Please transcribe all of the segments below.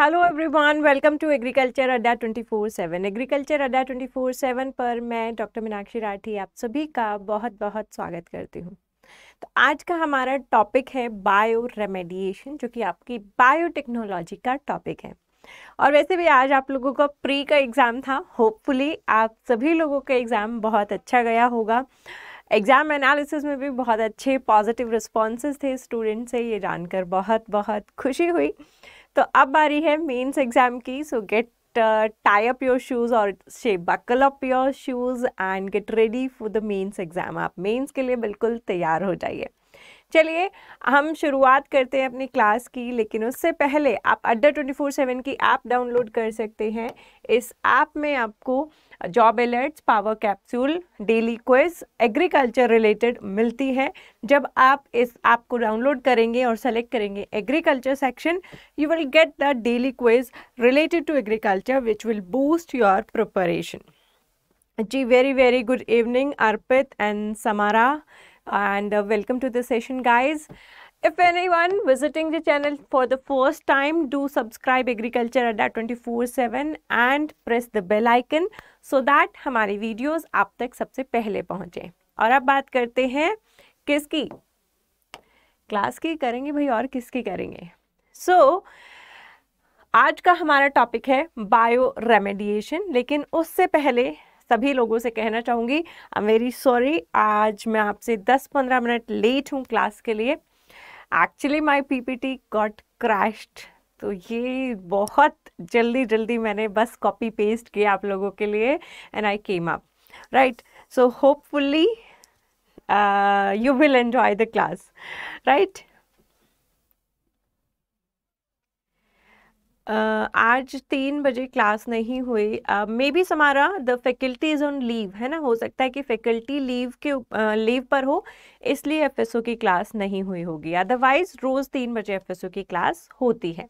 Hello everyone welcome to agriculture Adda 24/7 agriculture Adda 24/7 पर मैं doctor Meenakshi Rathi आप सभी का बहुत बहुत स्वागत करती हूँ तो आज का हमारा टॉपिक है बायो रेमेडिएशन जो कि आपकी बायोटेक्नोलॉजी का टॉपिक है और वैसे भी आज आप लोगों का प्री का एग्ज़ाम था होपफुली आप सभी लोगों का एग्ज़ाम बहुत अच्छा गया होगा एग्ज़ाम एनालिसिस में भी बहुत अच्छे पॉजिटिव रिस्पॉन्स थे स्टूडेंट से ये जानकर बहुत बहुत खुशी हुई तो अब आ रही है मेन्स एग्जाम की so get tie up your shoes और shape buckle up your shoes and get ready for the mains exam आप मेन्स के लिए बिल्कुल तैयार हो जाइए चलिए हम शुरुआत करते हैं अपनी क्लास की लेकिन उससे पहले आप अड्डा ट्वेंटी फोर सेवन की ऐप डाउनलोड कर सकते हैं इस ऐप में आपको job alerts power capsule daily quiz agriculture related मिलती है जब आप इस ऐप को डाउनलोड करेंगे और सेलेक्ट करेंगे agriculture section you will get the daily quiz related to agriculture which will boost your preparation जी very very good evening Arpit and Samara and uh, welcome to the session guys if anyone visiting the channel for the first time do subscribe agriculture adda 24/7 and press the bell icon so that hamari videos aap tak sabse pehle pahunche aur ab baat karte hain kiski class की करेंगे भाई और किसकी करेंगे सो so, आज का हमारा topic है बायो रेमेडिएशन लेकिन उससे पहले सभी लोगों से कहना चाहूँगी आई वेरी सॉरी आज मैं आपसे 10-15 मिनट लेट हूँ क्लास के लिए actually my P P T got crashed तो ये बहुत जल्दी जल्दी मैंने बस कॉपी पेस्ट किया आप लोगों के लिए and I came up right so hopefully you will enjoy the class right आज तीन बजे क्लास नहीं हुई मे बी हमारा the faculty is on leave है ना हो सकता है कि फैकल्टी लीव के लीव पर हो इसलिए एफ की क्लास नहीं हुई होगी अदरवाइज रोज़ तीन बजे एफ की क्लास होती है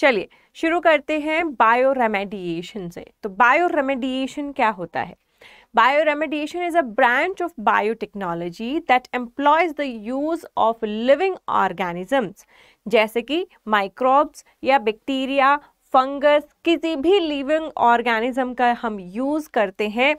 चलिए शुरू करते हैं बायो रेमेडिएशन से तो बायो रेमेडिएशन क्या होता है Bioremediation is a branch of biotechnology that employs the use of living organisms जैसे कि microbes या bacteria, fungus किसी भी living organism का हम use करते हैं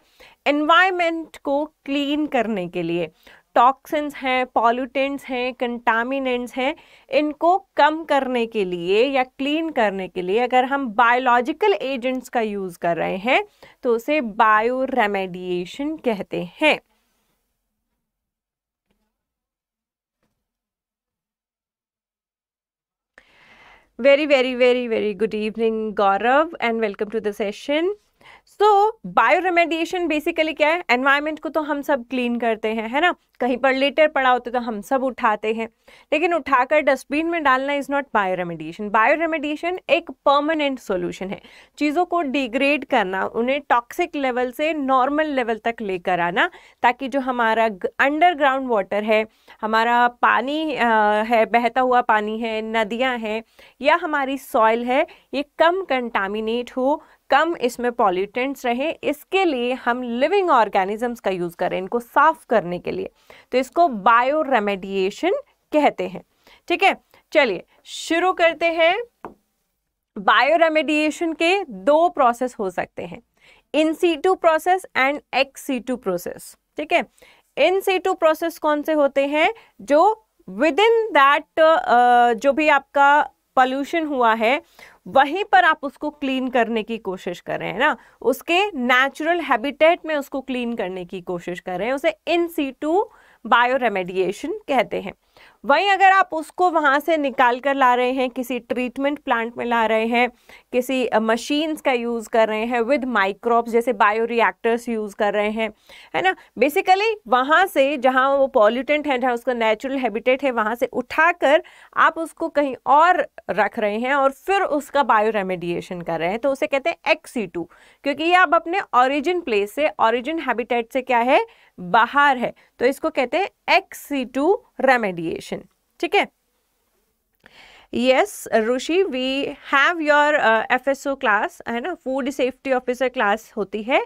environment को clean करने के लिए टॉक्सिन्स हैं पॉल्यूटेंट्स हैं कंटामिनेंट्स हैं इनको कम करने के लिए या क्लीन करने के लिए अगर हम बायोलॉजिकल एजेंट्स का यूज़ कर रहे हैं तो उसे बायो रेमेडिएशन कहते हैं very very very very good evening Gaurav and welcome to the session so bioremediation basically क्या है एनवायरमेंट को तो हम सब क्लीन करते हैं है ना कहीं पर लेटर पड़ा होता तो हम सब उठाते हैं लेकिन उठाकर डस्टबिन में डालना is not bioremediation bioremediation एक परमानेंट सोल्यूशन है चीज़ों को डिग्रेड करना उन्हें टॉक्सिक लेवल से नॉर्मल लेवल तक लेकर आना ताकि जो हमारा अंडरग्राउंड वाटर है हमारा पानी है बहता हुआ पानी है नदियाँ हैं या हमारी सॉइल है ये कम कंटामिनेट हो कम इसमें पॉल्यूटेंट्स रहे इसके लिए हम लिविंग ऑर्गेनिजम्स का यूज़ करें इनको साफ करने के लिए तो इसको बायो रेमेडिएशन कहते हैं ठीक है चलिए शुरू करते हैं बायो रेमेडिएशन के दो प्रोसेस हो सकते हैं in situ process and ex situ process ठीक है इन सी टू प्रोसेस कौन से होते हैं जो विद इन दैट जो भी आपका पॉल्यूशन हुआ है वहीं पर आप उसको क्लीन करने की कोशिश कर रहे हैं ना उसके नेचुरल हैबिटेट में उसको क्लीन करने की कोशिश कर रहे हैं उसे in situ bioremediation कहते हैं वहीं अगर आप उसको वहाँ से निकाल कर ला रहे हैं किसी ट्रीटमेंट प्लांट में ला रहे हैं किसी मशीन्स का यूज़ कर रहे हैं विद माइक्रोब्स जैसे बायो रिएक्टर्स यूज़ कर रहे हैं है ना बेसिकली वहाँ से जहाँ वो पॉल्यूटेंट है जहाँ उसका नेचुरल हैबिटेट है वहाँ से उठा कर आप उसको कहीं और रख रहे हैं और फिर उसका बायो रेमेडिएशन कर रहे हैं तो उसे कहते हैं एक्सी क्योंकि ये आप अपने ऑरिजिन प्लेस से ऑरिजिन हैबिटेट से क्या है बाहर है तो इसको कहते हैं एक्स सी टू रेमेडिएशन ठीक है yes Rishi we have your F S O class है ना फूड सेफ्टी ऑफिसर क्लास होती है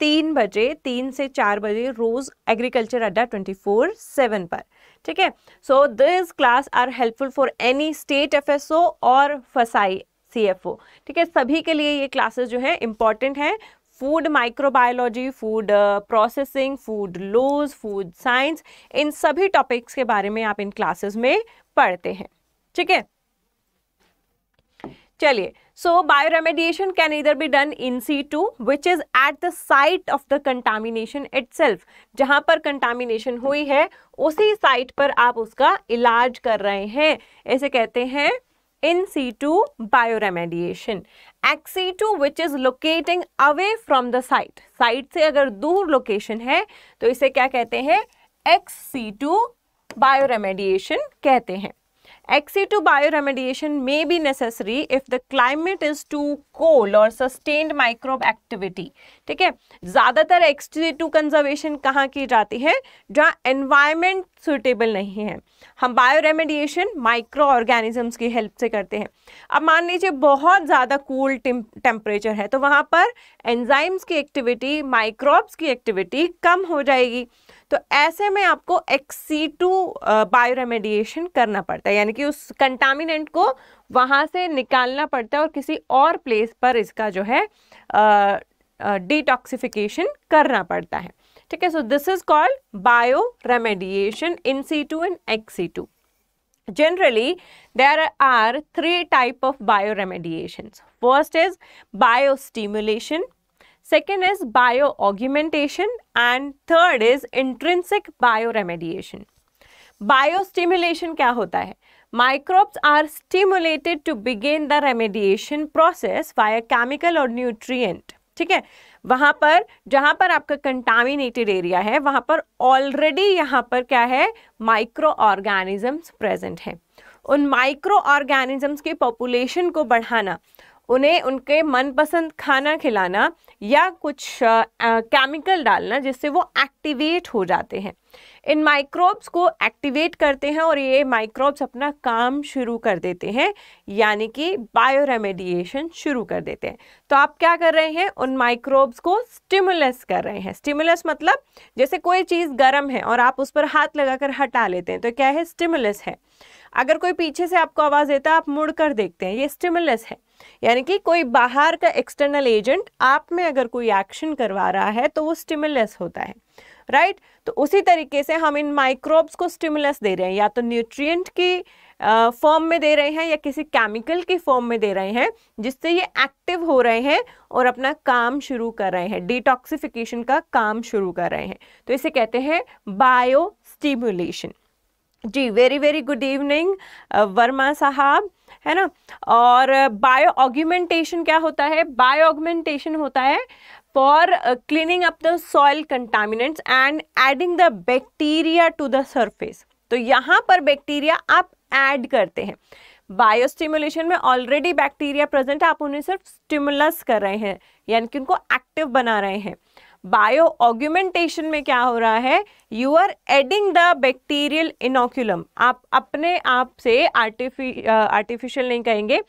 तीन बजे तीन से चार बजे रोज agriculture Adda twenty four seven पर ठीक है so this class are helpful for any state F S O और फसाई सी एफ ओ ठीक है सभी के लिए ये क्लासेस जो है इंपॉर्टेंट हैं food microbiology food processing food laws food science इन सभी टॉपिक्स के बारे में आप इन क्लासेस में पढ़ते हैं ठीक है चलिए सो बायो रेमेडिएशन कैन इधर be done in situ which is at the site of the contamination itself जहां पर कंटामिनेशन हुई है उसी साइट पर आप उसका इलाज कर रहे हैं ऐसे कहते हैं in situ bioremediation ex situ which is locating away from the site site से अगर दूर लोकेशन है तो इसे क्या कहते हैं टू बायोरेमेडिएशन कहते हैं bioremediation may be necessary if the climate is too cold और सस्टेन्ड माइक्रोब एक्टिविटी ठीक है ज़्यादातर टू कंजर्वेशन कहाँ की जाती है जहाँ एनवायरमेंट सुटेबल नहीं है हम बायो रेमेडिएशन माइक्रो ऑर्गेनिजम्स की हेल्प से करते हैं अब मान लीजिए बहुत ज़्यादा कूल टेम्परेचर है तो वहाँ पर एंजाइम्स की एक्टिविटी माइक्रोब्स की एक्टिविटी कम हो जाएगी तो ऐसे में आपको एक्सीटू बायो रेमेडिएशन करना पड़ता है यानी कि उस कंटामिनेंट को वहाँ से निकालना पड़ता है और किसी और प्लेस पर इसका जो है डिटॉक्सिफिकेशन करना पड़ता है ठीक है so this is called bioremediation in situ and ex situ are three type of bioremediation first is biostimulation second is bioaugmentation and third is intrinsic bioremediation biostimulation क्या होता है microbes are stimulated to begin the remediation process by chemical और nutrient ठीक है वहाँ पर जहाँ पर आपका कंटामिनेटेड एरिया है वहाँ पर ऑलरेडी यहाँ पर क्या है माइक्रो ऑर्गेनिजम्स प्रेजेंट हैं उन माइक्रो ऑर्गेनिजम्स की पॉपुलेशन को बढ़ाना उन्हें उनके मनपसंद खाना खिलाना या कुछ केमिकल डालना जिससे वो एक्टिवेट हो जाते हैं इन माइक्रोब्स को एक्टिवेट करते हैं और ये माइक्रोब्स अपना काम शुरू कर देते हैं यानी कि बायो रेमेडिएशन शुरू कर देते हैं तो आप क्या कर रहे हैं उन माइक्रोब्स को स्टिमुलस कर रहे हैं स्टिमुलस मतलब जैसे कोई चीज़ गर्म है और आप उस पर हाथ लगाकर हटा लेते हैं तो क्या है स्टिमुलस है अगर कोई पीछे से आपको आवाज़ देता है आप मुड़ कर देखते हैं ये स्टिमुलस है यानी कि कोई बाहर का एक्सटर्नल एजेंट आप में अगर कोई एक्शन करवा रहा है तो वो स्टिमुलस होता है राइट right? तो उसी तरीके से हम इन माइक्रोब्स को स्टिमुलस दे रहे हैं या तो न्यूट्रिएंट की फॉर्म में दे रहे हैं या किसी केमिकल की फॉर्म में दे रहे हैं जिससे ये एक्टिव हो रहे हैं और अपना काम शुरू कर रहे हैं डिटॉक्सिफिकेशन का काम शुरू कर रहे हैं तो इसे कहते हैं बायो स्टिमुलेशन जी very very good evening Verma साहब है ना और बायो ऑग्यूमेंटेशन क्या होता है बायो ऑग्यूमेंटेशन होता है for cleaning up the soil contaminants and adding the bacteria to the surface तो यहाँ पर बैक्टीरिया आप ऐड करते हैं बायो स्टिमुलेशन में ऑलरेडी बैक्टीरिया प्रेजेंट आप उन्हें सिर्फ स्टिमुलस कर रहे हैं यानी कि उनको एक्टिव बना रहे हैं बायो ऑग्यूमेंटेशन में क्या हो रहा है you are adding the bacterial inoculum आप अपने आप से आर्टिफि आर्टिफिशियल uh, नहीं कहेंगे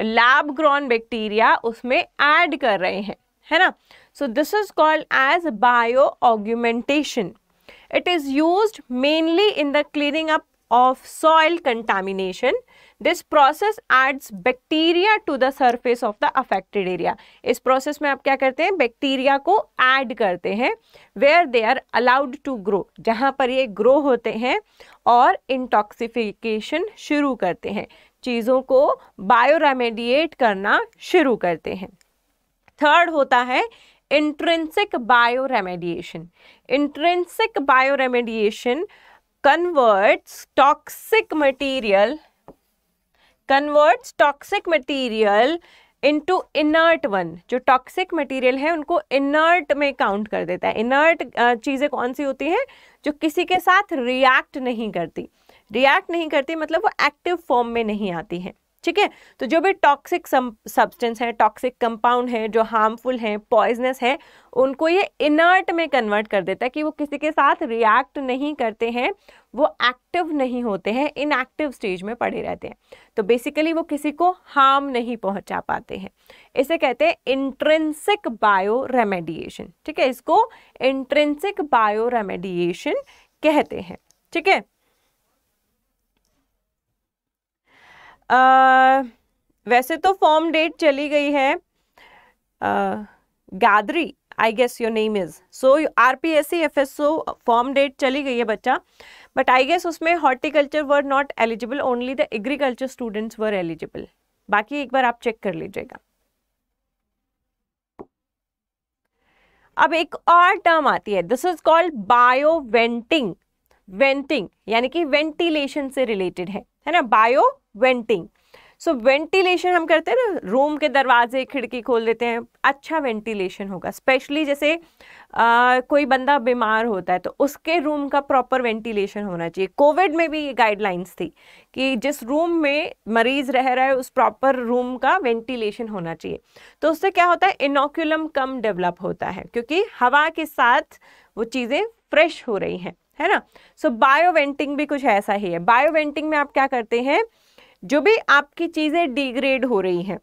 लैब ग्रॉन बैक्टीरिया उसमें ऐड कर रहे हैं है ना so this is called as bioaugmentation it is use mainly in the cleaning up of soil contamination this process adds bacteria to the surface of the affected area इस प्रोसेस में आप क्या करते हैं बैक्टीरिया को एड करते हैं where they are allowed to grow जहाँ पर ये ग्रो होते हैं और इंटॉक्सिफिकेशन शुरू करते हैं चीज़ों को बायोरेमेडिएट करना शुरू करते हैं थर्ड होता है intrinsic bioremediation intrinsic bioremediation converts toxic material converts toxic material into inert one जो टॉक्सिक मटेरियल है उनको इनर्ट में काउंट कर देता है इनर्ट चीज़ें कौन सी होती हैं जो किसी के साथ रिएक्ट नहीं करती रिएक्ट नहीं करती मतलब वो एक्टिव फॉर्म में नहीं आती हैं ठीक है तो जो भी टॉक्सिक सब्सटेंस है टॉक्सिक कंपाउंड है जो हार्मफुल हैं पॉइजनस है उनको ये इनर्ट में कन्वर्ट कर देता है कि वो किसी के साथ रिएक्ट नहीं करते हैं वो एक्टिव नहीं होते हैं इनएक्टिव स्टेज में पड़े रहते हैं तो बेसिकली वो किसी को हार्म नहीं पहुंचा पाते हैं इसे कहते हैं इंट्रेंसिक बायो रेमेडिएशन ठीक है इसको इंट्रेंसिक बायो रेमेडिएशन कहते हैं ठीक है वैसे तो फॉर्म डेट चली गई है Gadri I guess your name is so R P S C F S O form date चली गई है बच्चा बट आई गेस उसमें horticulture were not eligible only the agriculture students were eligible बाकी एक बार आप चेक कर लीजिएगा अब एक और टर्म आती है this is called bioventing venting यानी कि वेंटिलेशन से रिलेटेड है है ना bioventing so so, ventilation हम करते हैं ना रूम के दरवाजे खिड़की खोल देते हैं अच्छा वेंटिलेशन होगा स्पेशली जैसे आ, कोई बंदा बीमार होता है तो उसके रूम का प्रॉपर वेंटिलेशन होना चाहिए कोविड में भी ये गाइडलाइंस थी कि जिस रूम में मरीज रह रहा है उस प्रॉपर रूम का वेंटिलेशन होना चाहिए तो उससे क्या होता है इनोक्यूलम कम डेवलप होता है क्योंकि हवा के साथ वो चीज़ें फ्रेश हो रही हैं है ना सो so, बायोवेंटिंग भी कुछ ऐसा ही है बायोवेंटिंग में आप क्या करते हैं जो भी आपकी चीज़ें डिग्रेड हो रही हैं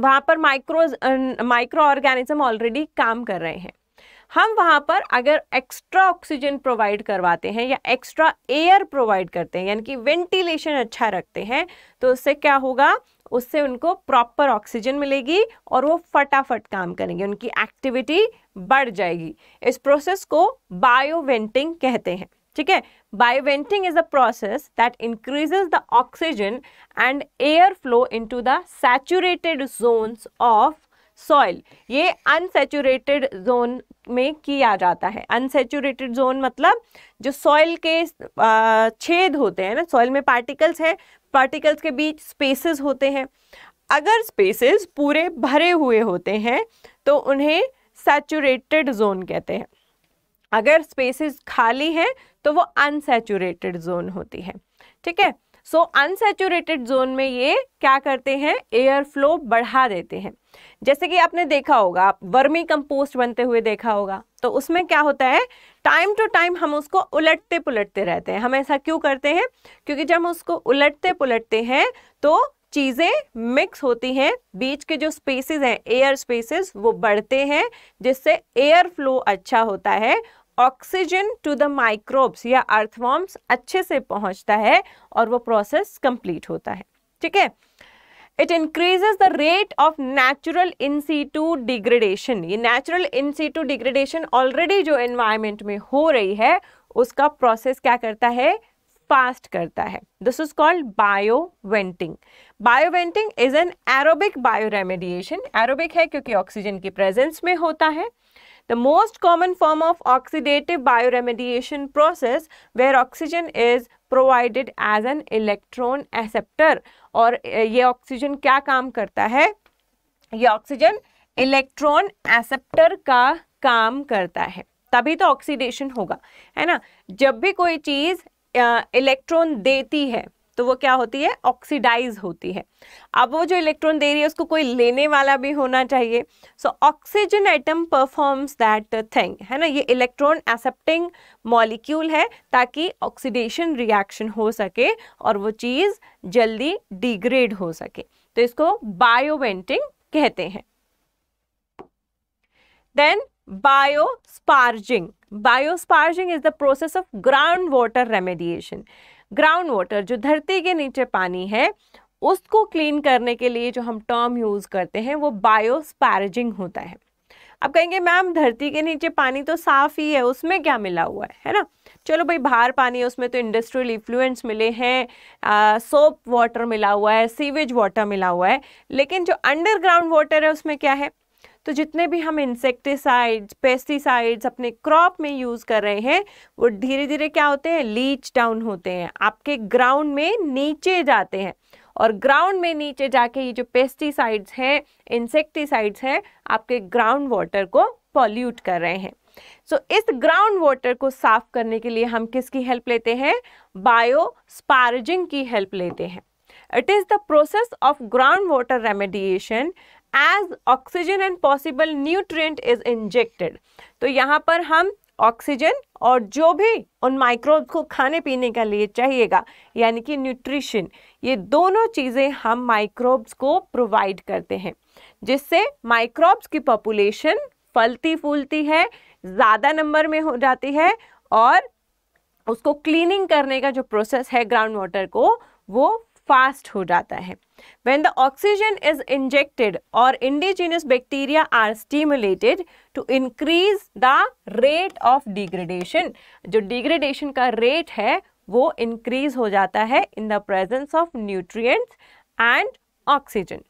वहाँ पर माइक्रोज माइक्रो ऑर्गेनिज्म ऑलरेडी काम कर रहे हैं हम वहाँ पर अगर एक्स्ट्रा ऑक्सीजन प्रोवाइड करवाते हैं या एक्स्ट्रा एयर प्रोवाइड करते हैं यानी कि वेंटिलेशन अच्छा रखते हैं तो उससे क्या होगा उससे उनको प्रॉपर ऑक्सीजन मिलेगी और वो फटाफट काम करेंगे उनकी एक्टिविटी बढ़ जाएगी इस प्रोसेस को बायोवेंटिंग कहते हैं ठीक है venting is a process that increases the oxygen and air flow into the saturated zones of soil ये अनसेचुरेटेड जोन में किया जाता है अनसेचुरेटेड जोन मतलब जो सॉइल के छेद होते हैं ना सॉइल में पार्टिकल्स हैं पार्टिकल्स के बीच स्पेसेस होते हैं अगर स्पेसेस पूरे भरे हुए होते हैं तो उन्हें सैचुरेटेड जोन कहते हैं अगर स्पेसेस खाली हैं तो वो अनसेचुरेटेड जोन होती है ठीक है सो अनसेचुरेटेड जोन में ये क्या करते हैं एयर फ्लो बढ़ा देते हैं जैसे कि आपने देखा होगा आप वर्मी कंपोस्ट बनते हुए देखा होगा तो उसमें क्या होता है टाइम टू टाइम हम उसको उलटते पुलटते रहते हैं हम ऐसा क्यों करते हैं क्योंकि जब हम उसको उलटते पुलटते हैं तो चीज़ें मिक्स होती हैं बीच के जो स्पेसेस हैं एयर स्पेसेस वो बढ़ते हैं जिससे एयर फ्लो अच्छा होता है ऑक्सीजन टू द माइक्रोब्स या अर्थवॉर्म्स अच्छे से पहुंचता है और वो प्रोसेस कंप्लीट होता है ठीक है it increases the rate of natural into degradation ये natural into degradation already जो एनवायरमेंट में हो रही है उसका प्रोसेस क्या करता है फास्ट करता है this is called bioventing bioventing is an aerobic bioremediation aerobic है क्योंकि ऑक्सीजन की प्रेजेंस में होता है The most common form of oxidative bioremediation process where oxygen is provided as an electron acceptor और ये ऑक्सीजन क्या काम करता है ये ऑक्सीजन इलेक्ट्रॉन एक्सेप्टर का काम करता है तभी तो ऑक्सीडेशन होगा है ना जब भी कोई चीज़ इलेक्ट्रॉन देती है तो वो क्या होती है ऑक्सीडाइज होती है अब वो जो इलेक्ट्रॉन दे रही है उसको कोई लेने वाला भी होना चाहिए so oxygen atom performs that thing है ना ये इलेक्ट्रॉन एक्सेप्टिंग मॉलिक्यूल है ताकि ऑक्सीडेशन रिएक्शन हो सके और वो चीज़ जल्दी डिग्रेड हो सके तो इसको बायोवेंटिंग कहते हैं then sparging is the process of ground water remediation ground water जो धरती के नीचे पानी है उसको क्लीन करने के लिए जो हम टर्म यूज़ करते हैं वो बायोस्पैरजिंग होता है अब कहेंगे मैम धरती के नीचे पानी तो साफ़ ही है उसमें क्या मिला हुआ है है ना चलो भाई बाहर पानी है उसमें तो इंडस्ट्रियल इफ्लुएंट्स मिले हैं सोप वाटर मिला हुआ है सीवेज वाटर मिला हुआ है लेकिन जो अंडरग्राउंड वाटर है उसमें क्या है तो जितने भी हम इंसेक्टिसाइड्स पेस्टिसाइड्स अपने क्रॉप में यूज़ कर रहे हैं वो धीरे धीरे क्या होते हैं लीच डाउन होते हैं आपके ग्राउंड में नीचे जाते हैं और ग्राउंड में नीचे जाके ये जो पेस्टिसाइड्स हैं इंसेक्टिसाइड्स हैं आपके ग्राउंड वाटर को पॉल्यूट कर रहे हैं सो so, इस ग्राउंड वाटर को साफ करने के लिए हम किसकी हेल्प लेते हैं बायो स्पार्जिंग की हेल्प लेते हैं it is the process of ground water remediation as oxygen and possible nutrient is injected तो यहाँ पर हम ऑक्सीजन और जो भी उन माइक्रोब्स को खाने पीने के लिए चाहिएगा यानी कि न्यूट्रिशन ये दोनों चीज़ें हम माइक्रोब्स को प्रोवाइड करते हैं जिससे माइक्रोब्स की पॉपुलेशन फलती फूलती है ज़्यादा नंबर में हो जाती है और उसको क्लीनिंग करने का जो प्रोसेस है ग्राउंड वाटर को वो फास्ट हो जाता है when the oxygen is injected और indigenous bacteria are stimulated to increase the rate of degradation जो डिग्रेडेशन का रेट है वो इंक्रीज हो जाता है in the presence of nutrient and oxygen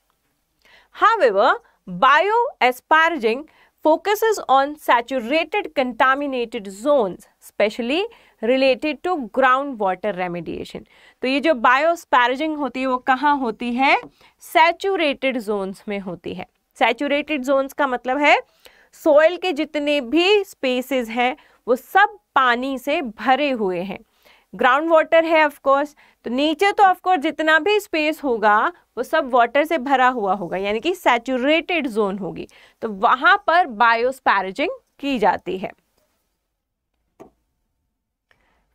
however biosparging focuses on saturated contaminated zone especially related to ground water remediation तो ये जो बायोस्पैरजिंग होती है वो कहाँ होती है सेचूरेटेड जोन्स में होती है सैचुरेटेड जोन्स का मतलब है सोयल के जितने भी स्पेसेस हैं वो सब पानी से भरे हुए हैं ग्राउंड वाटर है ऑफकोर्स तो नीचे तो ऑफकोर्स जितना भी स्पेस होगा वो सब वाटर से भरा हुआ होगा यानी कि सैचूरेटेड जोन होगी तो वहाँ पर बायोस्पैरजिंग की जाती है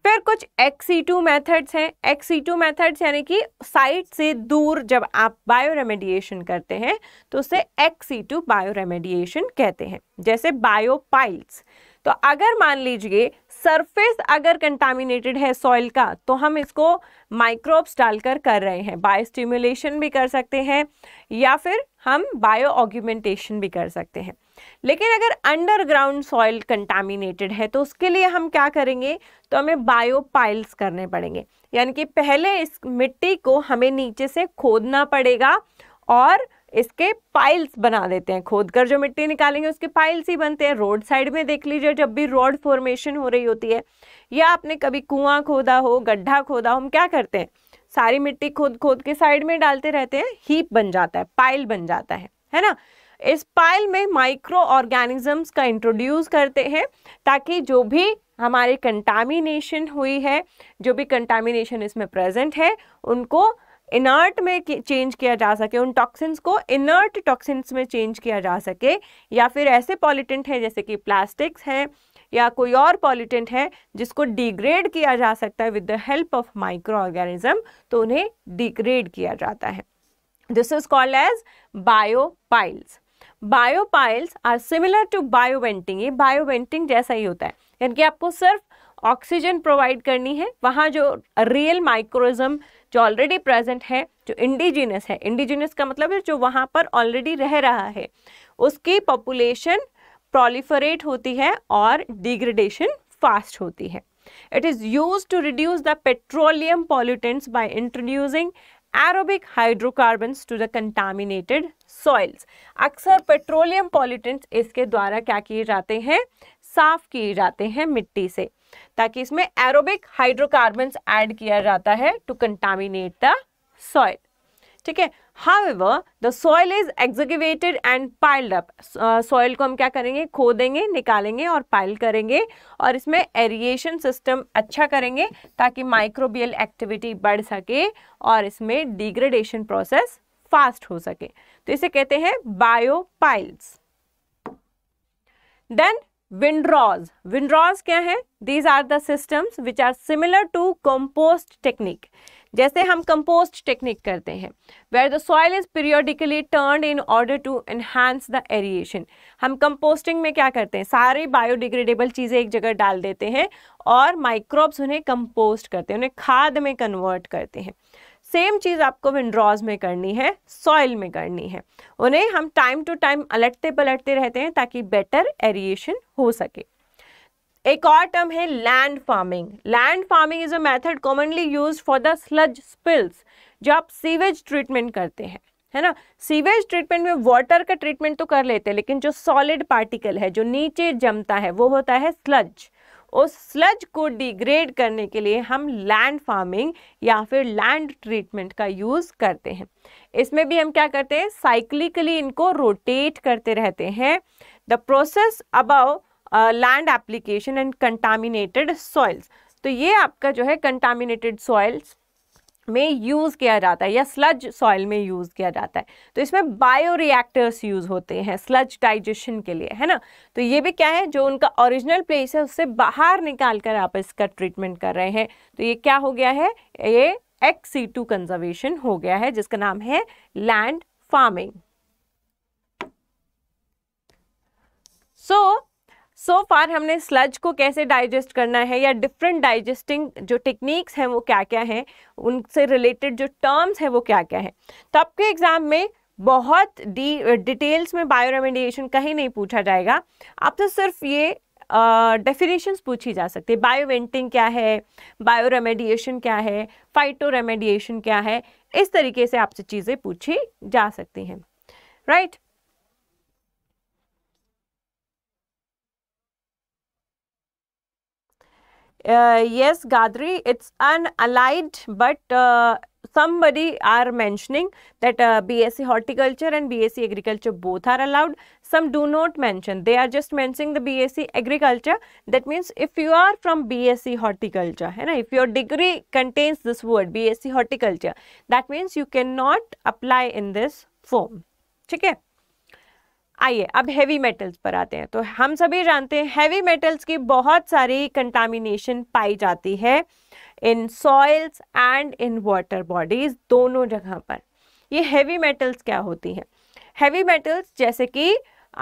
फिर कुछ एक्सी टू मैथड्स हैं एक्सी टू मैथड्स यानी कि साइट से दूर जब आप बायो रेमेडिएशन करते हैं तो उसे एक्सी टू बायो रेमेडिएशन कहते हैं जैसे बायोपाइल्स तो अगर मान लीजिए सरफेस अगर कंटामिनेटेड है सॉइल का तो हम इसको माइक्रोब्स डालकर कर रहे हैं बायो स्टिमुलेशन भी कर सकते हैं या फिर हम बायो ऑग्यूमेंटेशन भी कर सकते हैं लेकिन अगर अंडरग्राउंड सॉइल कंटामिनेटेड है तो उसके लिए हम क्या करेंगे तो हमें बायोपाइल्स करने पड़ेंगे यानी कि पहले इस मिट्टी को हमें नीचे से खोदना पड़ेगा और इसके पाइल्स बना देते हैं खोद जो मिट्टी निकालेंगे उसके पाइल्स ही बनते हैं रोड साइड में देख लीजिए जब भी रोड फॉर्मेशन हो रही होती है या आपने कभी कुआं खोदा हो गड्ढा खोदा हो हम क्या करते हैं सारी मिट्टी खोद खोद के साइड में डालते रहते हैं हीप बन जाता है पाइल बन जाता है है ना इस पाइल में माइक्रो ऑर्गेनिजम्स का इंट्रोड्यूस करते हैं ताकि जो भी हमारे कंटामिनेशन हुई है जो भी कंटामिनेशन इसमें प्रेजेंट है उनको इनर्ट में चेंज किया जा सके उन टॉक्सिन्स को इनर्ट टॉक्सिन्स में चेंज किया जा सके या फिर ऐसे पॉलिटेंट हैं जैसे कि प्लास्टिक्स हैं या कोई और पॉलिटेंट है जिसको डिग्रेड किया जा सकता है with the help of microorganism तो उन्हें डिग्रेड किया जाता है this is called as biopiles biopiles are similar to bioventing ये बायोवेंटिंग जैसा ही होता है यानी कि आपको सिर्फ ऑक्सीजन प्रोवाइड करनी है वहाँ जो रियल माइक्रोजम जो ऑलरेडी प्रेजेंट है जो इंडिजिनस है इंडिजिनस का मतलब है जो वहाँ पर ऑलरेडी रह रहा है उसकी पॉपुलेशन प्रोलिफरेट होती है और डिग्रेडेशन फास्ट होती है it is use to reduce the petroleum pollutants by introducing aerobic hydrocarbons to the contaminated soils. अक्सर petroleum pollutants इसके द्वारा क्या किए जाते हैं साफ किए जाते हैं मिट्टी से ताकि इसमें एरोबिक हाइड्रोकार्बन्स एड किया जाता है टू कंटामिनेट द सॉइल ठीक है However, the soil is excavated and piled up. Uh, soil को हम क्या करेंगे खोदेंगे निकालेंगे और पाइल करेंगे और इसमें एरिएशन सिस्टम अच्छा करेंगे ताकि माइक्रोबियल एक्टिविटी बढ़ सके और इसमें डिग्रेडेशन प्रोसेस फास्ट हो सके तो इसे कहते हैं biopiles then windrows windrows क्या है these are the systems which are similar to compost technique जैसे हम कंपोस्ट टेक्निक करते हैं where the soil is periodically turn in order to enhance the aeration हम कंपोस्टिंग में क्या करते हैं सारे बायोडिग्रेडेबल चीज़ें एक जगह डाल देते हैं और माइक्रोब्स उन्हें कंपोस्ट करते हैं उन्हें खाद में कन्वर्ट करते हैं सेम चीज़ आपको विंड्रॉज में करनी है सॉइल में करनी है उन्हें हम टाइम टू टाइम अलटते पलटते रहते हैं ताकि बेटर एरिएशन हो सके एक और टर्म है land farming land farming is a method commonly use for the sludge spills जो आप सीवेज ट्रीटमेंट करते हैं है ना सीवेज ट्रीटमेंट में वाटर का ट्रीटमेंट तो कर लेते हैं लेकिन जो सॉलिड पार्टिकल है जो नीचे जमता है वो होता है स्लज उस स्लज को डिग्रेड करने के लिए हम लैंड फार्मिंग या फिर लैंड ट्रीटमेंट का यूज़ करते हैं इसमें भी हम क्या करते हैं साइक्लिकली इनको रोटेट करते रहते हैं the process about land application and contaminated soils तो ये आपका जो है कंटामिनेटेड सॉइल्स में यूज़ किया जाता है या स्लज सॉइल में यूज़ किया जाता है तो इसमें बायो रिएक्टर्स यूज़ होते हैं स्लज डाइजेशन के लिए है ना तो ये भी क्या है जो उनका ओरिजिनल प्लेस है उससे बाहर निकाल कर आप इसका ट्रीटमेंट कर रहे हैं तो ये क्या हो गया है ये एक्स सी टू कंजर्वेशन हो गया है जिसका नाम है land farming so so, so so far हमने स्लज को कैसे डाइजेस्ट करना है या डिफरेंट डाइजेस्टिंग जो टेक्निक्स हैं वो क्या क्या हैं उनसे रिलेटेड जो टर्म्स हैं वो क्या क्या हैं तो आपके एग्ज़ाम में बहुत डी डिटेल्स में बायो रेमेडिएशन कहीं नहीं पूछा जाएगा आपसे तो सिर्फ ये डेफिनेशंस uh, पूछी जा सकती है बायो वेंटिंग क्या है बायो रेमेडिएशन क्या है फाइटो रेमेडिएशन क्या है इस तरीके से आपसे चीज़ें पूछी जा सकती हैं right right? uh, yes Gadri, it's an allied, but uh, somebody are mentioning that uh, BSc Horticulture and BSc Agriculture both are allowed. Some do not mention. They are just mentioning the BSc Agriculture. That means if you are from BSc Horticulture, you know, if your degree contains this word BSc Horticulture, that means you cannot apply in this form. Okay. आइए अब heavy metals पर आते हैं तो हम सभी जानते हैं हैवी मेटल्स की बहुत सारी कंटामिनेशन पाई जाती है in soils and in water bodies दोनों जगह पर ये हेवी मेटल्स क्या होती हैं हैवी मेटल्स जैसे कि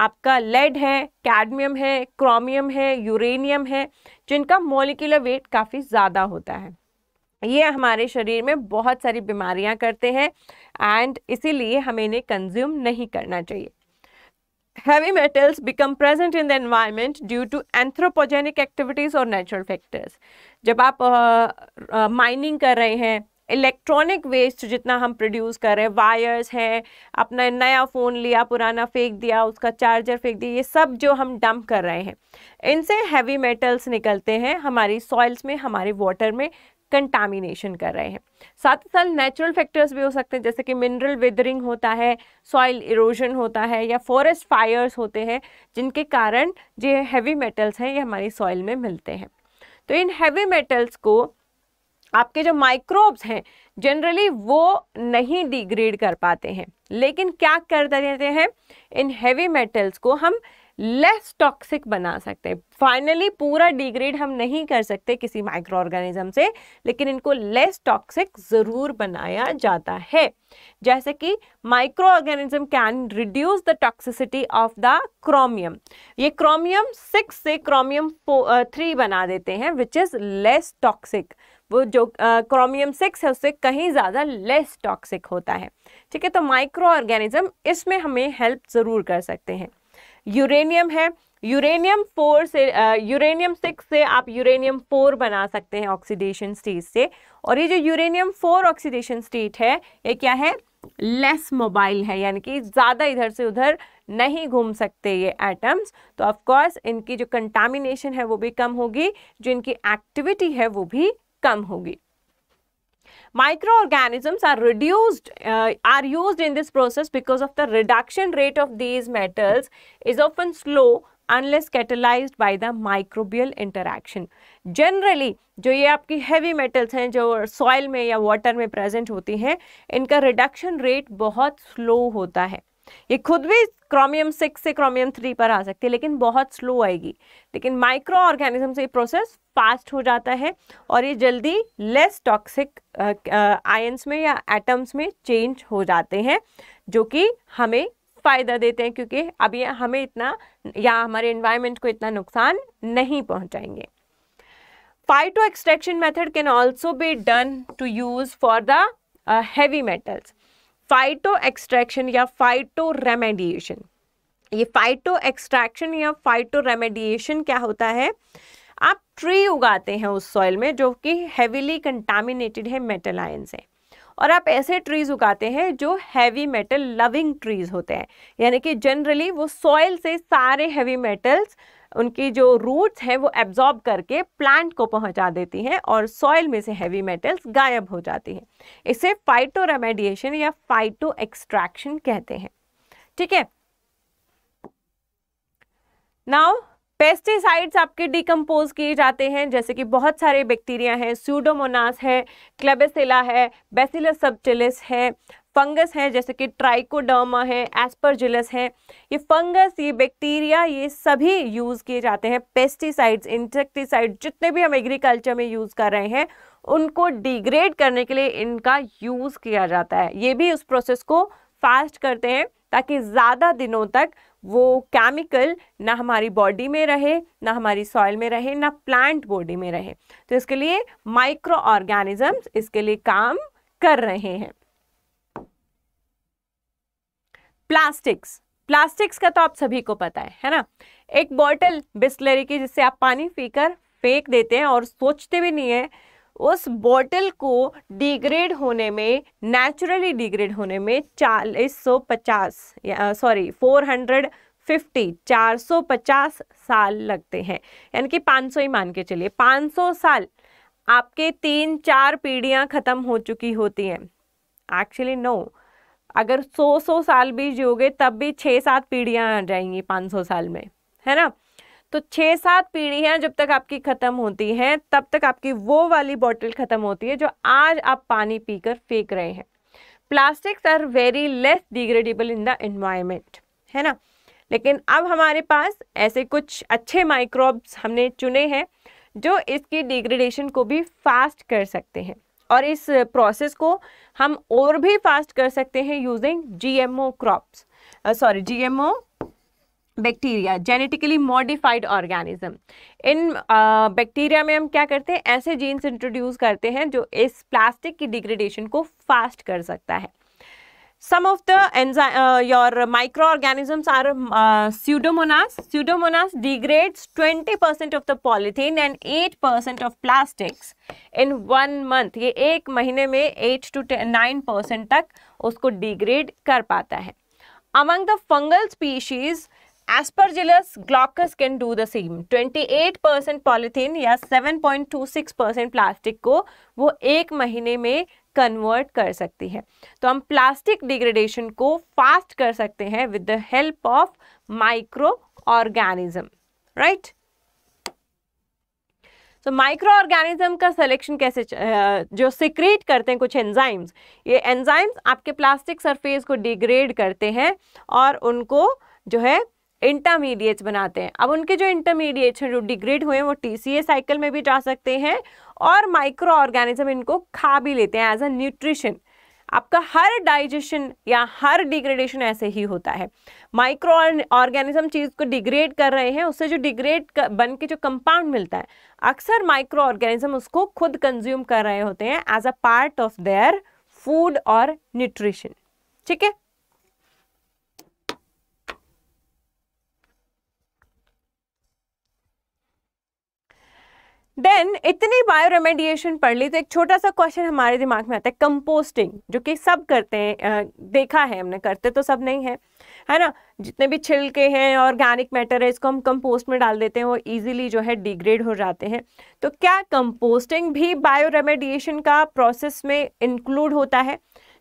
आपका लेड है कैडमियम है क्रोमियम है यूरेनियम है जिनका मोलिकुलर वेट काफ़ी ज़्यादा होता है ये हमारे शरीर में बहुत सारी बीमारियां करते हैं एंड इसीलिए हमें इन्हें कंज्यूम नहीं करना चाहिए heavy metals become present in the environment due to anthropogenic activities or natural factors. जब आप माइनिंग uh, uh, कर रहे हैं इलेक्ट्रॉनिक वेस्ट जितना हम प्रोड्यूस कर रहे हैं वायर्स हैं अपना नया फ़ोन लिया पुराना फेंक दिया उसका चार्जर फेंक दिया ये सब जो हम डंप कर रहे हैं इनसे हैवी मेटल्स निकलते हैं हमारी सॉइल्स में हमारे वाटर में कंटामिनेशन कर रहे हैं साथ ही साथ नेचुरल फैक्टर्स भी हो सकते हैं जैसे कि मिनरल वेदरिंग होता है सॉइल इरोजन होता है या फॉरेस्ट फायर्स होते हैं जिनके कारण जो हैवी मेटल्स हैं ये हमारी सॉइल में मिलते हैं तो इन हैवी मेटल्स को आपके जो माइक्रोब्स हैं जनरली वो नहीं डिग्रेड कर पाते हैं लेकिन क्या कर देते हैं इन हैवी मेटल्स को हम लेस टॉक्सिक बना सकते हैं फाइनली पूरा डिग्रेड हम नहीं कर सकते किसी माइक्रो ऑर्गेनिज्म से लेकिन इनको लेस टॉक्सिक ज़रूर बनाया जाता है जैसे कि microorganism can reduce the toxicity of the chromium ये क्रोमियम सिक्स से क्रोमियम थ्री बना देते हैं विच इज़ लेस टॉक्सिक वो जो क्रोमियम सिक्स है उससे कहीं ज़्यादा लेस टॉक्सिक होता है ठीक है तो माइक्रो ऑर्गेनिज्म इसमें हमें हेल्प ज़रूर कर सकते हैं यूरेनियम है यूरेनियम फोर से यूरेनियम सिक्स से आप यूरेनियम फोर बना सकते हैं ऑक्सीडेशन स्टेज से और ये जो यूरेनियम फोर ऑक्सीडेशन स्टेट है ये क्या है लेस मोबाइल है यानी कि ज़्यादा इधर से उधर नहीं घूम सकते ये एटम्स तो ऑफ कोर्स इनकी जो कंटामिनेशन है वो भी कम होगी जो इनकी एक्टिविटी है वो भी कम होगी microorganisms are reduced uh, are used in this process because of the reduction rate of these metals is often slow unless catalysed by the microbial interaction generally जो ये आपकी हैवी मेटल्स हैं जो सॉइल में या वाटर में present होती हैं इनका रिडक्शन रेट बहुत स्लो होता है ये खुद भी क्रोमियम सिक्स से क्रोमियम थ्री पर आ सकती है लेकिन बहुत स्लो आएगी लेकिन माइक्रो ऑर्गेनिज्म से ये प्रोसेस फास्ट हो जाता है और ये जल्दी लेस टॉक्सिक आयंस में या एटम्स में चेंज हो जाते हैं जो कि हमें फ़ायदा देते हैं क्योंकि अब ये हमें इतना या हमारे इन्वायरमेंट को इतना नुकसान नहीं पहुंचाएंगे phytoextraction method can also be done to use for the heavy metals phytoextraction या फाइटो रेमेडिएशन ये फाइटो एक्सट्रैक्शन या फाइटो रेमेडिएशन क्या होता है आप ट्री उगाते हैं उस सॉइल में जो कि हैवीली कंटामिनेटेड है मेटल आयन से और आप ऐसे ट्रीज उगाते हैं जो हैवी मेटल लविंग ट्रीज होते हैं यानी कि जनरली वो सॉइल से सारे हैवी मेटल्स उनकी जो रूट्स हैं वो एब्जॉर्ब करके प्लांट को पहुंचा देती हैं और सॉइल में से हैवी मेटल्स गायब हो जाती हैं इसे फाइटो रेमेडिएशन या फाइटो एक्सट्रैक्शन कहते हैं ठीक है नाउ पेस्टिसाइड्स आपके डिकम्पोज किए जाते हैं जैसे कि बहुत सारे बैक्टीरिया हैं सूडोमोनास है क्लेबेसिला है बेसिलस सबटिलिस है फंगस हैं जैसे कि ट्राइकोडर्मा है एस्परजिलस है ये फंगस ये बैक्टीरिया ये सभी यूज़ किए जाते हैं पेस्टिसाइड्स इंसेक्टिसाइड जितने भी हम एग्रीकल्चर में यूज़ कर रहे हैं उनको डिग्रेड करने के लिए इनका यूज़ किया जाता है ये भी उस प्रोसेस को फास्ट करते हैं ताकि ज़्यादा दिनों तक वो केमिकल ना हमारी बॉडी में रहे ना हमारी सॉइल में रहे ना प्लांट बॉडी में रहे तो इसके लिए माइक्रो ऑर्गेनिजम्स इसके लिए काम कर रहे हैं प्लास्टिक्स प्लास्टिक्स का तो आप सभी को पता है है ना एक बॉटल बिस्लरी की जिससे आप पानी पीकर फेंक देते हैं और सोचते भी नहीं है उस बॉटल को डिग्रेड होने में नेचुरली डिग्रेड होने में चालीस सौ पचास सॉरी फोर हंड्रेड फिफ्टी चार सौ पचास साल लगते हैं यानी कि पाँच सौ ही मान के चलिए पाँच सौ साल आपके तीन चार पीढ़ियाँ ख़त्म हो चुकी होती हैं एक्चुअली नो no. अगर सौ सौ साल भी जियोगे तब भी छः सात पीढ़ियाँ आ जाएंगी पाँच सौ साल में है ना तो छः सात पीढ़ियाँ जब तक आपकी ख़त्म होती हैं तब तक आपकी वो वाली बॉटल ख़त्म होती है जो आज आप पानी पीकर फेंक रहे हैं plastics are very less degradable in the environment है ना लेकिन अब हमारे पास ऐसे कुछ अच्छे माइक्रोब्स हमने चुने हैं जो इसकी डिग्रेडेशन को भी फास्ट कर सकते हैं और इस प्रोसेस को हम और भी फास्ट कर सकते हैं using GMO crops sorry GMO bacteria genetically modified organism इन बैक्टीरिया uh, में हम क्या करते हैं ऐसे जीन्स इंट्रोड्यूस करते हैं जो इस प्लास्टिक की डिग्रेडेशन को फास्ट कर सकता है some of the enzyme uh, your microorganisms are uh, pseudomonas pseudomonas degrades 20% of the polythene and 8% of plastics in one month ye ek mahine mein 8 to 9 tak usko degrade kar pata hai among the fungal species Aspergillus glaucus can do the same 28 percent polythene या 7.26 percent plastic को वो एक महीने में convert कर सकती है तो हम प्लास्टिक डिग्रेडेशन को फास्ट कर सकते हैं with the help of microorganism right so microorganism का सिलेक्शन कैसे जो सिक्रेट करते हैं कुछ एंजाइम्स ये एंजाइम्स आपके प्लास्टिक सरफेस को डिग्रेड करते हैं और उनको जो है इंटरमीडिएट्स बनाते हैं अब उनके जो इंटरमीडिएट्स हैं जो डिग्रेड हुए हैं वो टी सी ए साइकिल में भी जा सकते हैं और माइक्रो ऑर्गेनिज्म इनको खा भी लेते हैं एज अ न्यूट्रिशन आपका हर डाइजेशन या हर डिग्रेडेशन ऐसे ही होता है माइक्रो ऑर्गेनिज्म चीज़ को डिग्रेड कर रहे हैं उससे जो डिग्रेड बन के जो कंपाउंड मिलता है अक्सर माइक्रो ऑर्गेनिज्म उसको खुद कंज्यूम कर रहे होते हैं as a part of their food और न्यूट्रिशन ठीक है देन इतनी बायो रेमेडिएशन पढ़ ली तो एक छोटा सा क्वेश्चन हमारे दिमाग में आता है कंपोस्टिंग जो कि सब करते हैं देखा है हमने करते तो सब नहीं है है ना जितने भी छिलके हैं ऑर्गेनिक मैटर है इसको हम कंपोस्ट में डाल देते हैं वो इजीली जो है डिग्रेड हो जाते हैं तो क्या कंपोस्टिंग भी बायो रेमेडिएशन का प्रोसेस में इंक्लूड होता है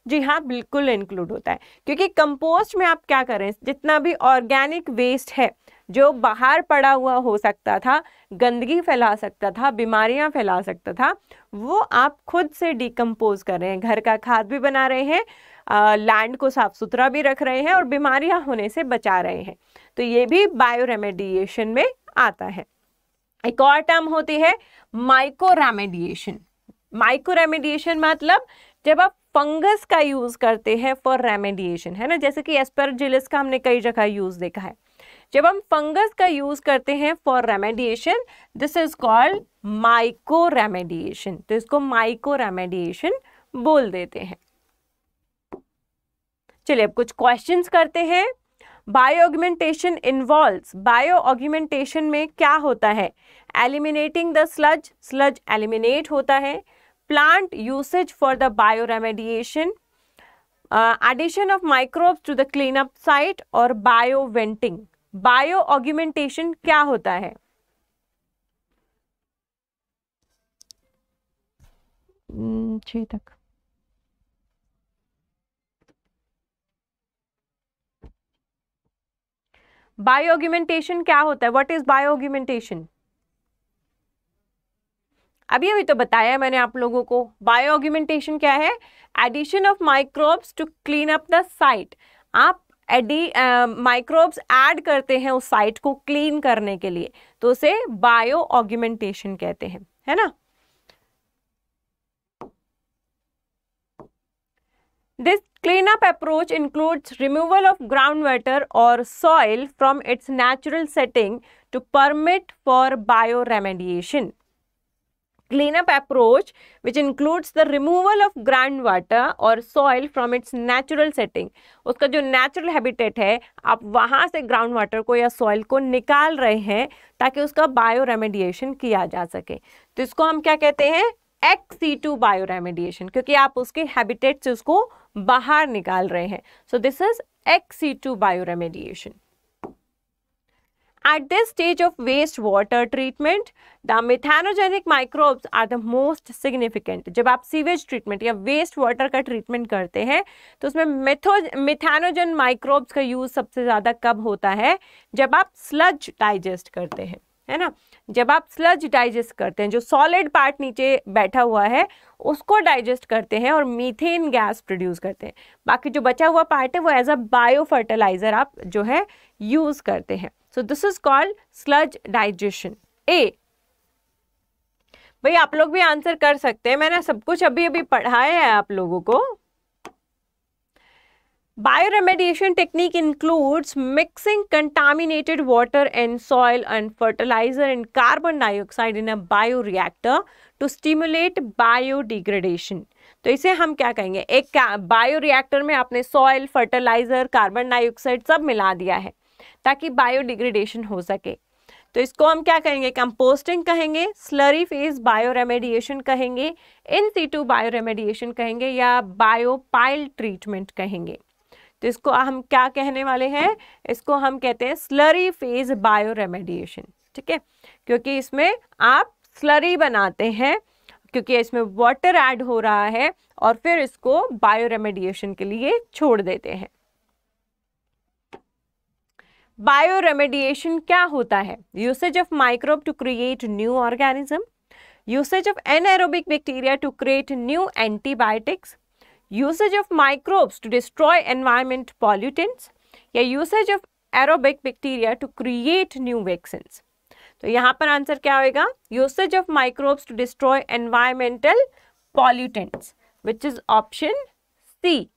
जी हाँ बिल्कुल इंक्लूड होता है क्योंकि कंपोस्ट में आप क्या करें जितना भी ऑर्गेनिक वेस्ट है जो बाहर पड़ा हुआ हो सकता था गंदगी फैला सकता था बीमारियां फैला सकता था वो आप खुद से डिकम्पोज कर रहे हैं घर का खाद भी बना रहे हैं लैंड को साफ सुथरा भी रख रहे हैं और बीमारियां होने से बचा रहे हैं तो ये भी बायो रेमेडिएशन में आता है एक और टर्म होती है माइको रेमेडिएशन माइको रेमेडिएशन मतलब जब आप फंगस का यूज़ करते हैं फॉर रेमेडिएशन है ना जैसे कि जिलिस का हमने कई जगह यूज़ देखा है जब हम फंगस का यूज करते हैं for remediation this is called mycoremediation तो इसको माइको रेमेडिएशन बोल देते हैं चलिए अब कुछ क्वेश्चंस करते हैं bioaugmentation involve bioaugmentation में क्या होता है eliminating the sludge sludge eliminate होता है usage for the bioremediation addition of microbes to the the cleanup site और बायोवेंटिंग बायो ऑग्यूमेंटेशन क्या होता है हम्म, छ तक बायोग्यूमेंटेशन क्या होता है व्हाट इज बायोग्यूमेंटेशन अभी अभी तो बताया मैंने आप लोगों को बायोग्यूमेंटेशन क्या है addition of microbes to clean up the site आप एडी माइक्रोब्स ऐड करते हैं उस साइट को क्लीन करने के लिए तो उसे बायो ऑग्यूमेंटेशन कहते हैं है ना this clean up approach includes removal of ground water और soil from its natural setting to permit for bioremediation cleanup approach which includes the removal of groundwater or soil from its natural setting उसका जो natural habitat है आप वहाँ से groundwater को या soil को निकाल रहे हैं ताकि उसका bioremediation किया जा सके तो इसको हम क्या कहते हैं ex situ bioremediation क्योंकि आप उसके हैबिटेट से उसको बाहर निकाल रहे हैं so this is ex situ bioremediation At this stage of wastewater treatment, the methanogenic microbes are the most significant. जब आप सीवेज ट्रीटमेंट या वेस्ट वाटर का ट्रीटमेंट करते हैं तो उसमें मेथो मिथानोजन माइक्रोब्स का यूज़ सबसे ज़्यादा कब होता है जब आप स्लज डाइजेस्ट करते हैं है ना जब आप स्लज डाइजेस्ट करते हैं जो सॉलिड पार्ट नीचे बैठा हुआ है उसको डाइजेस्ट करते हैं और मीथेन गैस प्रोड्यूस करते हैं बाकी जो बचा हुआ पार्ट है वो एज अ बायो फर्टिलाइज़र आप जो है यूज़ करते हैं so this is called sludge digestion ए भाई आप लोग भी आंसर कर सकते हैं मैंने सब कुछ अभी अभी पढ़ाया है आप लोगों को bioremediation technique includes mixing contaminated water and soil and fertiliser and carbon dioxide in a bioreactor to stimulate biodegradation तो इसे हम क्या कहेंगे एक बायो रिएक्टर में आपने सॉइल फर्टिलाइजर कार्बन डाइऑक्साइड सब मिला दिया है ताकि बायोडिग्रेडेशन हो सके तो इसको हम क्या कहेंगे कंपोस्टिंग कहेंगे स्लरी फेज बायो रेमेडिएशन कहेंगे इन सीटू बायो रेमेडिएशन कहेंगे या बायो पाइल ट्रीटमेंट कहेंगे तो इसको हम क्या कहने वाले हैं इसको हम कहते हैं स्लरी फेज बायो रेमेडिएशन ठीक है क्योंकि इसमें आप स्लरी बनाते हैं क्योंकि इसमें वाटर ऐड हो रहा है और फिर इसको बायो रेमेडिएशन के लिए छोड़ देते हैं बायो रेमेडिएशन क्या होता है usage of microbe to create new organism usage of anaerobic bacteria to create new antibiotics usage of microbes to destroy environment pollutants या usage of aerobic bacteria to create new vaccines तो यहाँ पर answer क्या होगा usage of microbes to destroy environmental pollutants which is option C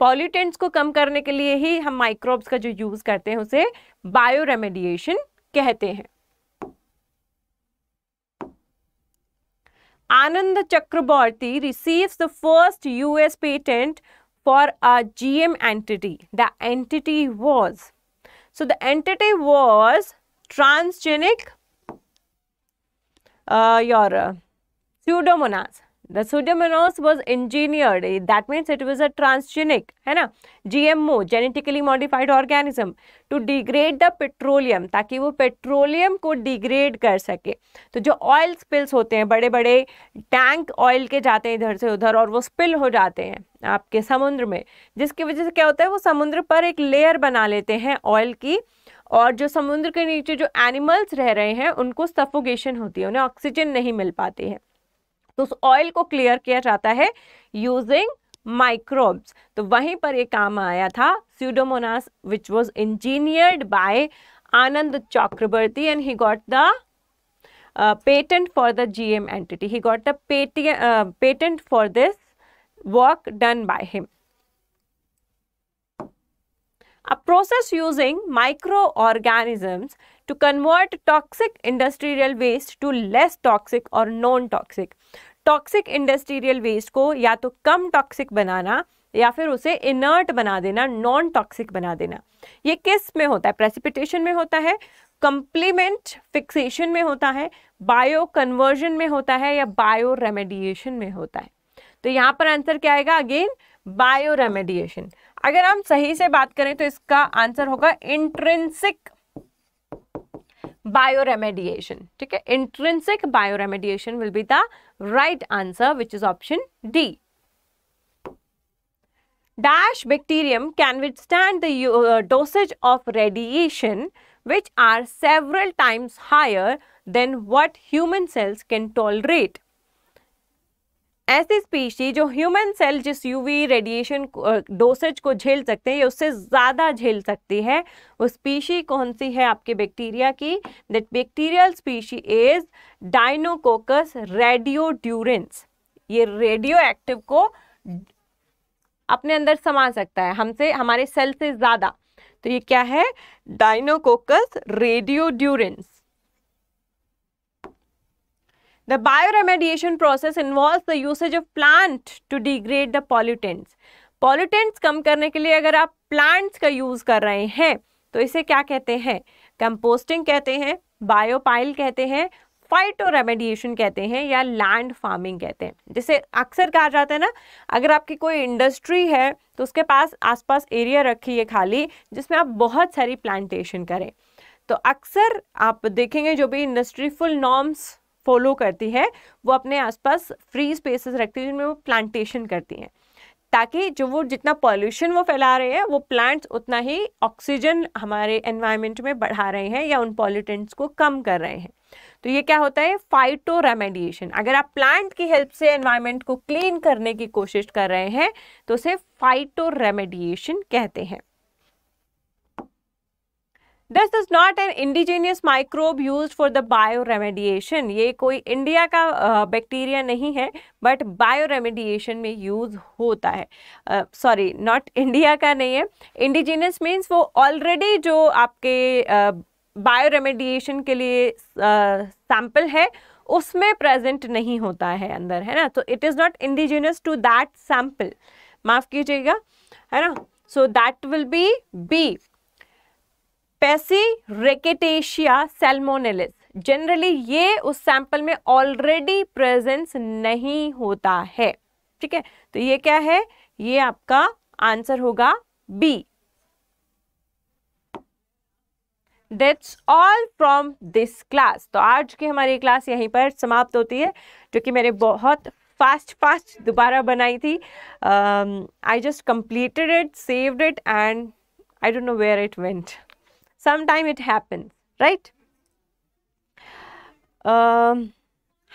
pollutants को कम करने के लिए ही हम माइक्रोब्स का जो यूज करते हैं उसे बायो रेमेडिएशन कहते हैं Anand Chakrabarty receive the first US patent for a GM entity the entity was so the entity was transgenic your Pseudomonas the Pseudomonas was engineered that means it was a transgenic है ना G M O genetically modified organism to degrade the petroleum ताकि वो petroleum को degrade कर सके तो जो oil spills होते हैं बड़े बड़े टैंक ऑयल के जाते हैं इधर से उधर और वो स्पिल हो जाते हैं आपके समुद्र में जिसकी वजह से क्या होता है वो समुद्र पर एक लेयर बना लेते हैं ऑयल की और जो समुद्र के नीचे जो एनिमल्स रह रहे हैं उनको सफोगेशन होती है उन्हें ऑक्सीजन नहीं मिल पाती है तो उस ऑयल को क्लियर किया जाता है यूजिंग माइक्रोब्स तो वहीं पर ये काम आया था Pseudomonas which was engineered by Anand Chakrabarty and he got the patent for the GM entity he got the patent for this work done by him a process using microorganisms to convert toxic industrial waste to less toxic और non toxic toxic industrial waste को या तो कम toxic बनाना या फिर उसे inert बना देना non toxic बना देना ये किस में होता है प्रेसिपिटेशन में होता है कंप्लीमेंट फिक्सेशन में होता है बायो कन्वर्जन में होता है या बायो रेमेडिएशन में होता है तो यहाँ पर आंसर क्या आएगा अगेन बायो रेमेडिएशन अगर हम सही से बात करें तो इसका आंसर होगा intrinsic bioremediation. Okay? Intrinsic bioremediation will be the right answer which is option D. Dash bacterium can withstand the uh, dosage of radiation which are several times higher than what human cells can tolerate. ऐसी species जो human cell जिस UV radiation dosage को झेल सकते हैं या उससे ज़्यादा झेल सकती है वो स्पीशी कौन सी है आपके बैक्टीरिया की that bacterial species is Deinococcus radiodurans ये रेडियो एक्टिव को अपने अंदर समा सकता है हमसे हमारे सेल से ज़्यादा तो ये क्या है डाइनोकोकस रेडियोड्यूरेंस The bioremediation process involves the usage of plant to degrade the pollutants. Pollutants कम करने के लिए अगर आप plants का यूज़ कर रहे हैं तो इसे क्या कहते हैं कंपोस्टिंग कहते हैं biopile कहते हैं फाइटो रेमेडिएशन कहते हैं या लैंड फार्मिंग कहते हैं जिसे अक्सर कहा जाता है ना अगर आपकी कोई इंडस्ट्री है तो उसके पास आसपास एरिया रखी है खाली जिसमें आप बहुत सारी प्लांटेशन करें तो अक्सर आप देखेंगे जो भी इंडस्ट्री फुल नॉर्म्स फॉलो करती है वो अपने आसपास फ्री स्पेसेस रखती है जिनमें वो प्लांटेशन करती हैं ताकि जो वो जितना पॉल्यूशन वो फैला रहे हैं वो प्लांट्स उतना ही ऑक्सीजन हमारे एनवायरनमेंट में बढ़ा रहे हैं या उन पॉल्यूटेंट्स को कम कर रहे हैं तो ये क्या होता है फाइटो रेमेडिएशन अगर आप प्लांट की हेल्प से एनवायरनमेंट को क्लीन करने की कोशिश कर रहे हैं तो उसे फाइटो रेमेडिएशन कहते हैं this is not an indigenous microbe use for the bioremediation ये कोई इंडिया का बैक्टीरिया uh, नहीं है बट बायो रेमेडिएशन में यूज होता है सॉरी नॉट इंडिया का नहीं है इंडिजीनियस मीन्स वो ऑलरेडी जो आपके बायो uh, रेमेडिएशन के लिए सैम्पल uh, है उसमें प्रेजेंट नहीं होता है अंदर है ना तो it is not indigenous to that sample माफ़ कीजिएगा है ना so that will be B पैसी रेकेटेशिया सेल्मोनेलिस जनरली ये उस सैंपल में ऑलरेडी प्रेजेंस नहीं होता है ठीक है तो ये क्या है ये आपका आंसर होगा B that's all from this class तो आज की हमारी क्लास यहीं पर समाप्त होती है जो कि मैंने बहुत फास्ट फास्ट दोबारा बनाई थी I just completed it saved it and I don't know where it went sometime it happens right um,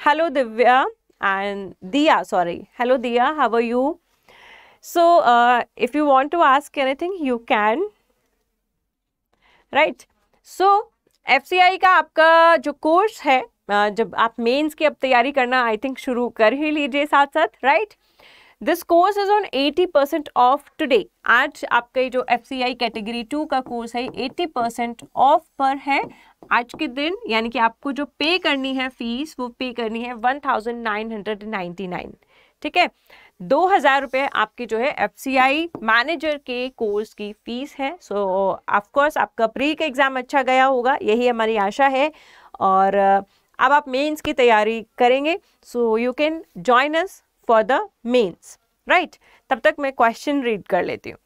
hello divya and diya sorry hello diya how are you so uh, if you want to ask anything you can right so F का आपका जो course है जब आप mains की अब तैयारी करना आई थिंक शुरू कर ही लीजिए साथ साथ right right? This course is on eighty percent off today आज आपके जो F C I category two का कोर्स है एटी परसेंट ऑफ पर है आज के दिन यानी कि आपको जो पे करनी है फीस वो पे करनी है one thousand nine hundred ninety nine ठीक है दो हज़ार रुपये आपके जो है एफ सी आई मैनेजर के कोर्स की फ़ीस है सो so, ऑफकोर्स आपका प्री का एग्ज़ाम अच्छा गया होगा यही हमारी आशा है और अब आप मेंस की तैयारी करेंगे so you can join us for the mains right तब तक मैं क्वेश्चन रीड कर लेती हूँ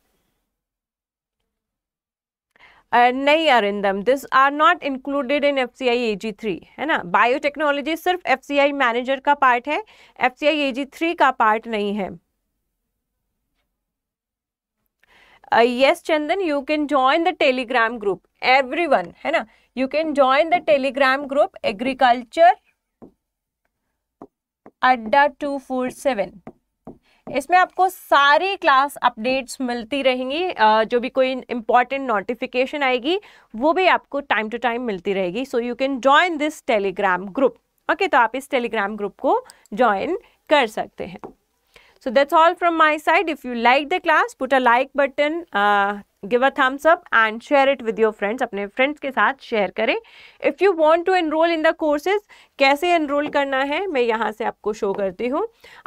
नहीं Arindam this are not included in F C I A G three है ना बायोटेक्नोलॉजी सिर्फ एफ सी आई मैनेजर का पार्ट है F C I A G three का पार्ट नहीं है Chandan you can can the Telegram group everyone है ना you can join the Telegram group agriculture Adda two four seven इसमें आपको सारी क्लास अपडेट्स मिलती रहेंगी जो भी कोई इम्पॉर्टेंट नोटिफिकेशन आएगी वो भी आपको टाइम टू टाइम मिलती रहेगी so you can join this Telegram group okay तो आप इस टेलीग्राम ग्रुप को ज्वाइन कर सकते हैं so that's all from my side if you like the class put a like button give a thumbs up and share it with your friends अपने friends के साथ शेयर करें if you want to enrol in the courses कैसे enrol करना है मैं यहाँ से आपको शो करती हूँ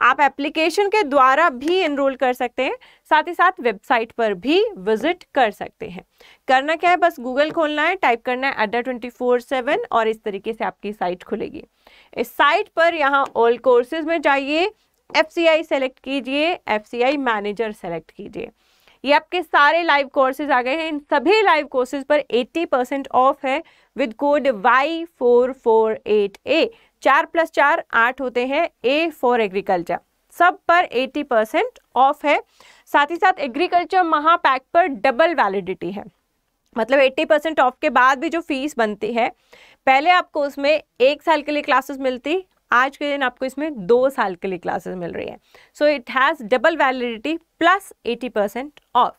आप एप्लीकेशन के द्वारा भी एनरोल कर सकते हैं साथ ही साथ वेबसाइट पर भी विजिट कर सकते हैं करना क्या है बस गूगल खोलना है टाइप करना है अड्डा ट्वेंटी फोर सेवन और इस तरीके से आपकी साइट खुलेगी इस साइट पर यहाँ ऑल कोर्सेज में जाइए एफ सी आई सेलेक्ट कीजिए F C I manager select कीजिए ये आपके सारे लाइव कोर्सेज आ गए हैं इन सभी लाइव कोर्सेज पर 80 परसेंट ऑफ है with code Y four four eight A चार प्लस चार आठ होते हैं ए फॉर एग्रीकल्चर सब पर 80 परसेंट ऑफ है साथ ही साथ एग्रीकल्चर महापैक पर डबल वैलिडिटी है मतलब 80 परसेंट ऑफ के बाद भी जो फीस बनती है पहले आपको उसमें एक साल के लिए क्लासेस मिलती आज के दिन आपको इसमें दो साल के लिए क्लासेस मिल रही है so it has double validity plus eighty percent off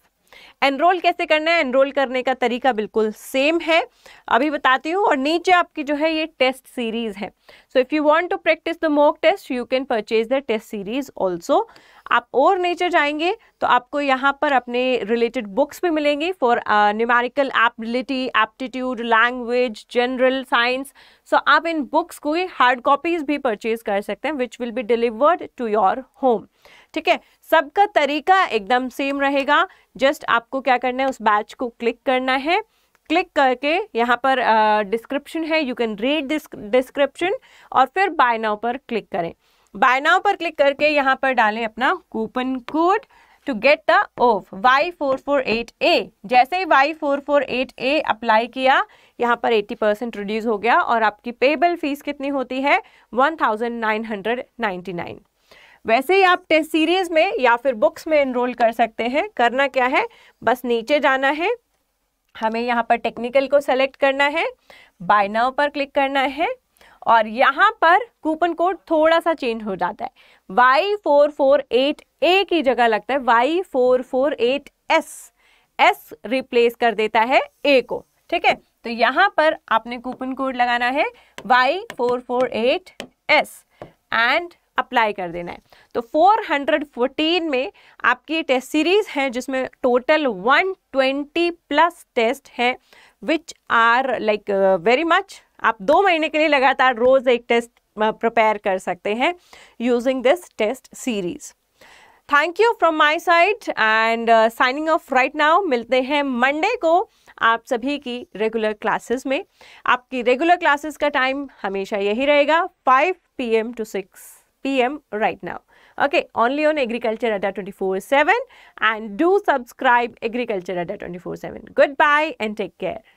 enrol कैसे करना है एनरोल करने का तरीका बिल्कुल सेम है अभी बताती हूँ और नीचे आपकी जो है ये टेस्ट सीरीज़ है so if you want to practise the mock test you can purchase the test series also आप और नीचे जाएंगे तो आपको यहाँ पर अपने रिलेटेड बुक्स भी मिलेंगी for numerical ability aptitude language general science so आप इन बुक्स को हार्ड कॉपीज़ भी परचेज कर सकते हैं which will be delivered to your home ठीक है सबका तरीका एकदम सेम रहेगा जस्ट आपको क्या करना है उस बैच को क्लिक करना है क्लिक करके यहाँ पर डिस्क्रिप्शन uh, है you can read this description और फिर बाय नाउ पर क्लिक करें बाय नाउ पर क्लिक करके यहाँ पर डालें अपना coupon code to get the off Y four four eight A जैसे ही Y four four eight A apply किया यहाँ पर एट्टी परसेंट रिड्यूज़ हो गया और आपकी पेबल फीस कितनी होती है one thousand nine hundred ninety nine वैसे ही आप टेस्ट सीरीज में या फिर बुक्स में इनरोल कर सकते हैं करना क्या है बस नीचे जाना है हमें यहाँ पर टेक्निकल को सेलेक्ट करना है बाय नाउ पर क्लिक करना है और यहाँ पर कूपन कोड थोड़ा सा चेंज हो जाता है Y four four eight A की जगह लगता है Y four four eight S S replace कर देता है ए को ठीक है तो यहाँ पर आपने कूपन कोड लगाना है Y four four eight S and apply कर देना है तो 414 में आपकी टेस्ट सीरीज़ है जिसमें टोटल 120 प्लस टेस्ट हैं which are like very much आप दो महीने के लिए लगातार रोज़ एक टेस्ट प्रिपेयर uh, कर सकते हैं using this test series thank you from my side and signing off right now मिलते हैं मंडे को आप सभी की रेगुलर क्लासेस में आपकी रेगुलर क्लासेस का टाइम हमेशा यही रहेगा 5 PM to 6 pm right now. Okay, only on Agriculture Data 24-7 and do subscribe Agriculture Data 24-7. Goodbye and take care.